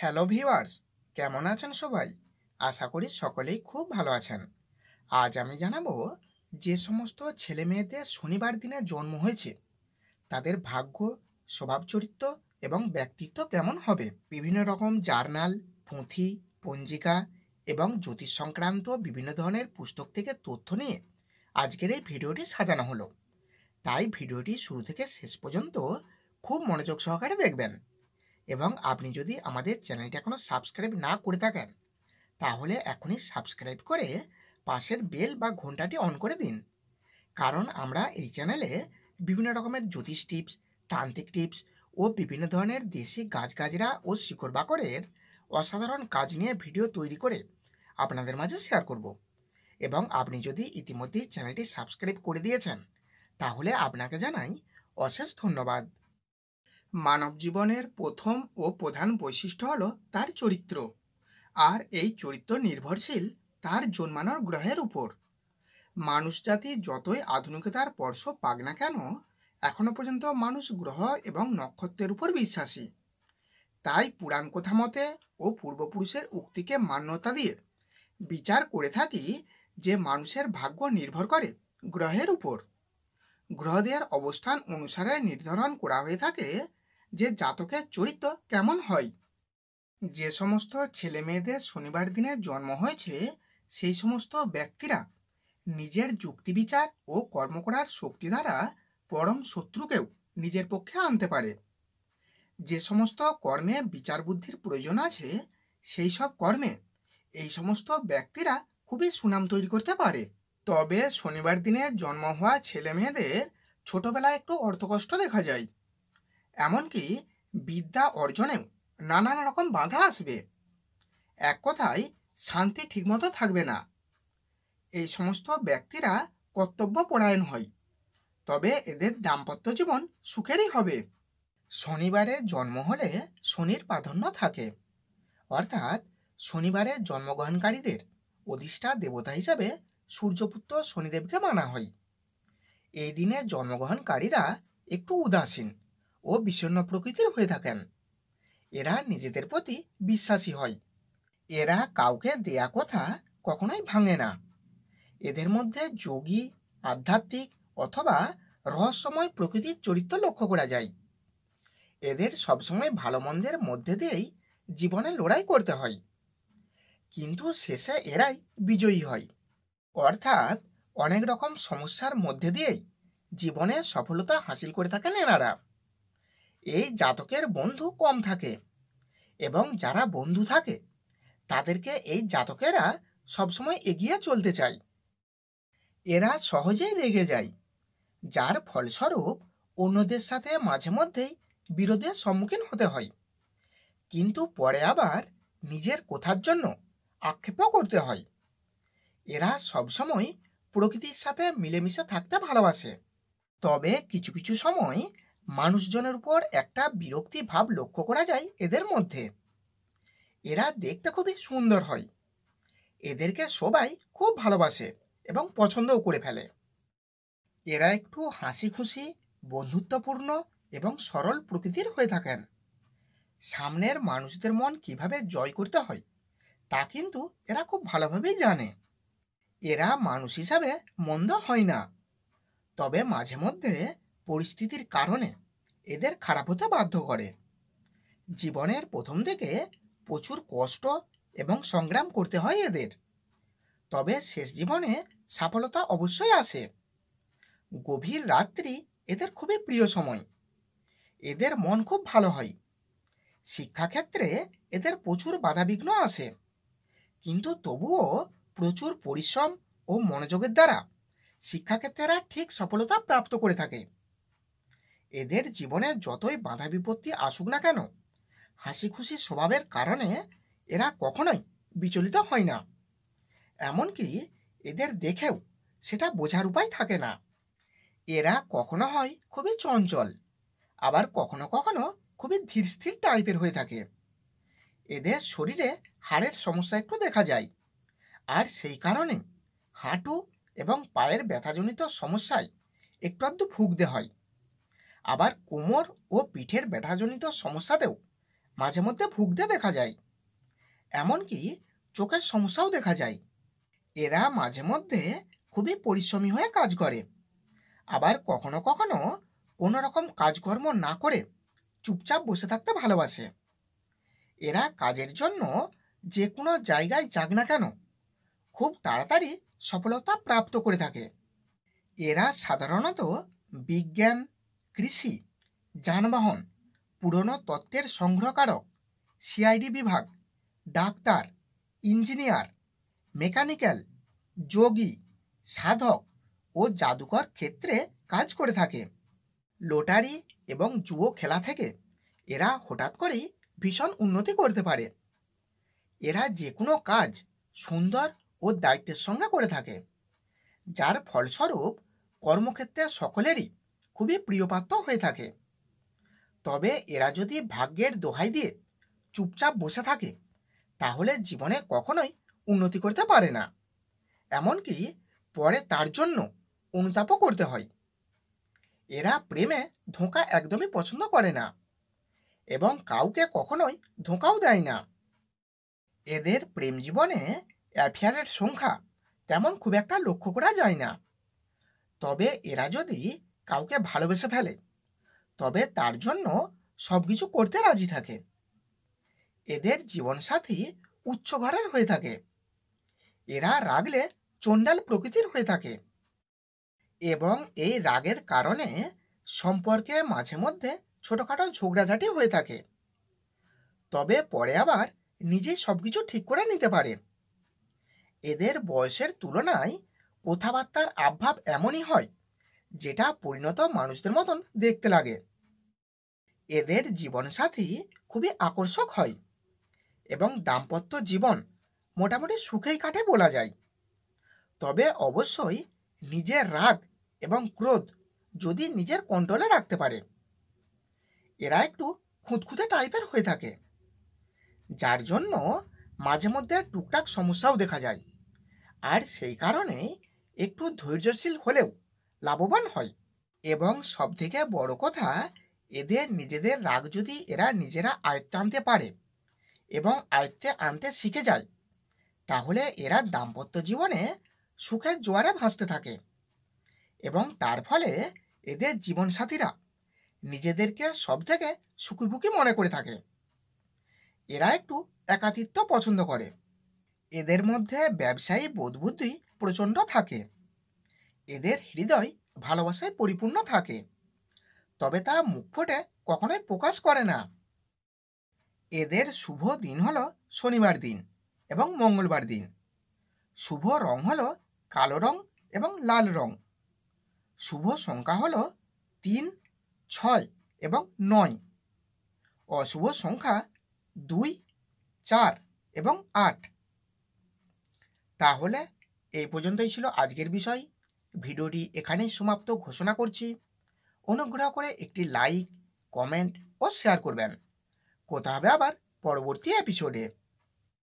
hello viewers কেমন আছেন সবাই আশা করি সকলেই খুব ভালো আছেন আজ আমি জানাবো যে সমস্ত ছেলে মেয়েদের শনিবার দিনে জন্ম হয়েছে তাদের ভাগ্য স্বভাব চরিত্র এবং ব্যক্তিত্ব কেমন হবে বিভিন্ন রকম জার্নাল পুঁথি পঞ্জিকা এবং জ্যোতিষ সংক্রান্ত বিভিন্ন ধরনের পুস্তক থেকে তথ্য নিয়ে আজকের এই ভিডিওটি সাজানো হলো তাই ভিডিওটি শুরু থেকে শেষ পর্যন্ত খুব মনোযোগ সহকারে দেখবেন এবং আপনি যদি আমাদের চ্যানেলটি এখনও সাবস্ক্রাইব না করে থাকেন তাহলে এখনই সাবস্ক্রাইব করে পাশের বেল বা ঘন্টাটি অন করে দিন কারণ আমরা এই চ্যানেলে বিভিন্ন রকমের জ্যোতিষ টিপস তান্ত্রিক টিপস ও বিভিন্ন ধরনের দেশি গাছগাছরা ও শিকড় বাকড়ের অসাধারণ কাজ নিয়ে ভিডিও তৈরি করে আপনাদের মাঝে শেয়ার করব এবং আপনি যদি ইতিমধ্যেই চ্যানেলটি সাবস্ক্রাইব করে দিয়েছেন তাহলে আপনাকে জানাই অশেষ ধন্যবাদ মানব জীবনের প্রথম ও প্রধান বৈশিষ্ট্য হল তার চরিত্র আর এই চরিত্র নির্ভরশীল তার জন্মানোর গ্রহের উপর মানুষ জাতি যতই আধুনিকতার পর্শ পাক না কেন এখনও পর্যন্ত মানুষ গ্রহ এবং নক্ষত্রের উপর বিশ্বাসী তাই পুরাণ কথা মতে ও পূর্বপুরুষের উক্তিকে মান্যতা দিয়ে বিচার করে থাকি যে মানুষের ভাগ্য নির্ভর করে গ্রহের উপর গ্রহদের অবস্থান অনুসারে নির্ধারণ করা হয়ে থাকে যে জাতকের চরিত্র কেমন হয় যে সমস্ত ছেলে মেয়েদের শনিবার দিনে জন্ম হয়েছে সেই সমস্ত ব্যক্তিরা নিজের যুক্তি বিচার ও কর্ম করার শক্তি দ্বারা পরম শত্রুকেও নিজের পক্ষে আনতে পারে যে সমস্ত কর্মে বিচার বুদ্ধির প্রয়োজন আছে সেই সব কর্মে এই সমস্ত ব্যক্তিরা খুবই সুনাম তৈরি করতে পারে তবে শনিবার দিনে জন্ম হওয়া ছেলে মেয়েদের ছোটবেলায় একটু অর্থকষ্ট দেখা যায় এমনকি বিদ্যা অর্জনেও নানান রকম বাধা আসবে এক কথায় শান্তি ঠিকমতো থাকবে না এই সমস্ত ব্যক্তিরা কর্তব্য পরায়ণ হয় তবে এদের দাম্পত্য জীবন সুখেরই হবে শনিবারে জন্ম হলে শনির প্রাধান্য থাকে অর্থাৎ শনিবারে জন্মগ্রহণকারীদের অধিষ্ঠা দেবতা হিসাবে সূর্যপুত্র শনিদেবকে মানা হয় এই দিনে জন্মগ্রহণকারীরা একটু উদাসীন ও বিষণ্ন প্রকৃতির হয়ে থাকেন এরা নিজেদের প্রতি বিশ্বাসী হয় এরা কাউকে দেয়া কথা কখনোই ভাঙে না এদের মধ্যে যোগী আধ্যাত্মিক অথবা রহস্যময় প্রকৃতির চরিত্র লক্ষ্য করা যায় এদের সবসময় ভালো মন্দের মধ্যে দিয়েই জীবনে লড়াই করতে হয় কিন্তু শেষে এরাই বিজয়ী হয় অর্থাৎ অনেক রকম সমস্যার মধ্যে দিয়েই জীবনে সফলতা হাসিল করে থাকেন এনারা এই জাতকের বন্ধু কম থাকে এবং যারা বন্ধু থাকে তাদেরকে এই জাতকেরা সবসময় এগিয়ে চলতে চায় এরা সহজেই রেগে যায় যার ফলস্বরূপ অন্যদের সাথে মাঝে মধ্যেই বিরোধের সম্মুখীন হতে হয় কিন্তু পরে আবার নিজের কথার জন্য আক্ষেপও করতে হয় এরা সবসময় প্রকৃতির সাথে মিলেমিশে থাকতে ভালোবাসে তবে কিছু কিছু সময় মানুষজনের উপর একটা বিরক্তি ভাব লক্ষ্য করা যায় এদের মধ্যে এরা দেখতে খুবই সুন্দর হয় এদেরকে সবাই খুব ভালোবাসে এবং পছন্দও করে ফেলে এরা একটু হাসি খুশি বন্ধুত্বপূর্ণ এবং সরল প্রকৃতির হয়ে থাকেন সামনের মানুষদের মন কিভাবে জয় করতে হয় তা কিন্তু এরা খুব ভালোভাবেই জানে এরা মানুষ হিসাবে মন্দ হয় না তবে মাঝে মধ্যে পরিস্থিতির কারণে এদের খারাপ হতে বাধ্য করে জীবনের প্রথম দিকে প্রচুর কষ্ট এবং সংগ্রাম করতে হয় এদের তবে শেষ জীবনে সফলতা অবশ্যই আসে গভীর রাত্রি এদের খুবই প্রিয় সময় এদের মন খুব ভালো হয় শিক্ষাক্ষেত্রে এদের প্রচুর বাধাবিঘ্ন আসে কিন্তু তবুও প্রচুর পরিশ্রম ও মনোযোগের দ্বারা শিক্ষাক্ষেত্রেরা ঠিক সফলতা প্রাপ্ত করে থাকে এদের জীবনে যতই বাধা বিপত্তি আসুক না কেন হাসি খুশি স্বভাবের কারণে এরা কখনোই বিচলিত হয় না এমনকি এদের দেখেও সেটা বোঝার উপায় থাকে না এরা কখনো হয় খুবই চঞ্চল আবার কখনো কখনো খুবই ধীর স্থির টাইপের হয়ে থাকে এদের শরীরে হাড়ের সমস্যা একটু দেখা যায় আর সেই কারণে হাঁটু এবং পায়ের ব্যথাজনিত সমস্যায় একটু আধটু ভুগতে হয় আবার কোমর ও পিঠের ব্যথাজনিত সমস্যাতেও মাঝে মধ্যে ভুগতে দেখা যায় এমনকি চোখের সমস্যাও দেখা যায় এরা মাঝে মধ্যে খুবই পরিশ্রমী হয়ে কাজ করে আবার কখনো কখনো কোনো রকম কাজকর্ম না করে চুপচাপ বসে থাকতে ভালোবাসে এরা কাজের জন্য যে কোনো জায়গায় যাক না কেন খুব তাড়াতাড়ি সফলতা প্রাপ্ত করে থাকে এরা সাধারণত বিজ্ঞান কৃষি যানবাহন পুরনো তত্ত্বের সংগ্রহকারক সিআইডি বিভাগ ডাক্তার ইঞ্জিনিয়ার মেকানিক্যাল যোগী সাধক ও জাদুকর ক্ষেত্রে কাজ করে থাকে লোটারি এবং জুয়ো খেলা থেকে এরা হঠাৎ করেই ভীষণ উন্নতি করতে পারে এরা যে কোনো কাজ সুন্দর ও দায়িত্বের সঙ্গে করে থাকে যার ফলস্বরূপ কর্মক্ষেত্রে সকলেরই খুবই প্রিয়পাত্র হয়ে থাকে তবে এরা যদি ভাগ্যের দোহাই দিয়ে চুপচাপ বসে থাকে তাহলে জীবনে কখনোই উন্নতি করতে পারে না এমনকি পরে তার জন্য অনুতাপও করতে হয় এরা প্রেমে ধোঁকা একদমই পছন্দ করে না এবং কাউকে কখনোই ধোঁকাও দেয় না এদের প্রেম জীবনে অ্যাফেয়ারের সংখ্যা তেমন খুব একটা লক্ষ্য করা যায় না তবে এরা যদি কাউকে ভালোবেসে ফেলে তবে তার জন্য সব কিছু করতে রাজি থাকে এদের জীবনসাথী উচ্চ ঘরের হয়ে থাকে এরা রাগলে চণ্ডাল প্রকৃতির হয়ে থাকে এবং এই রাগের কারণে সম্পর্কে মাঝে মধ্যে ছোটোখাটো ঝগড়াঝাটি হয়ে থাকে তবে পরে আবার নিজেই সব কিছু ঠিক করে নিতে পারে এদের বয়সের তুলনায় কথাবার্তার আভাব এমনই হয় যেটা পরিণত মানুষদের মতন দেখতে লাগে এদের জীবনসাথী খুবই আকর্ষক হয় এবং দাম্পত্য জীবন মোটামুটি সুখেই কাটে বলা যায় তবে অবশ্যই নিজের রাগ এবং ক্রোধ যদি নিজের কন্ট্রোলে রাখতে পারে এরা একটু খুঁতখুঁতে টাইপের হয়ে থাকে যার জন্য মাঝে মধ্যে টুকটাক সমস্যাও দেখা যায় আর সেই কারণে একটু ধৈর্যশীল হলেও লাভবান হয় এবং সবথেকে বড় কথা এদের নিজেদের রাগ যদি এরা নিজেরা আয়ত্তে আনতে পারে এবং আয়ত্তে আনতে শিখে যায় তাহলে এরা দাম্পত্য জীবনে সুখের জোয়ারে ভাসতে থাকে এবং তার ফলে এদের জীবনসাথীরা নিজেদেরকে সব থেকে সুখীভুখী মনে করে থাকে এরা একটু একাতিত্ব পছন্দ করে এদের মধ্যে ব্যবসায়ী বোধবুদ্ধি প্রচণ্ড থাকে এদের হৃদয় ভালোবাসায় পরিপূর্ণ থাকে তবে তা মুখ ফোটে কখনোই প্রকাশ করে না এদের শুভ দিন হলো শনিবার দিন এবং মঙ্গলবার দিন শুভ রং হল কালো রং এবং লাল রং শুভ সংখ্যা হল তিন ছয় এবং নয় অশুভ সংখ্যা দুই চার এবং আট তাহলে এই পর্যন্তই ছিল আজকের বিষয় ভিডিওটি এখানেই সমাপ্ত ঘোষণা করছি অনুগ্রহ করে একটি লাইক কমেন্ট ও শেয়ার করবেন কথা হবে আবার পরবর্তী এপিসোডে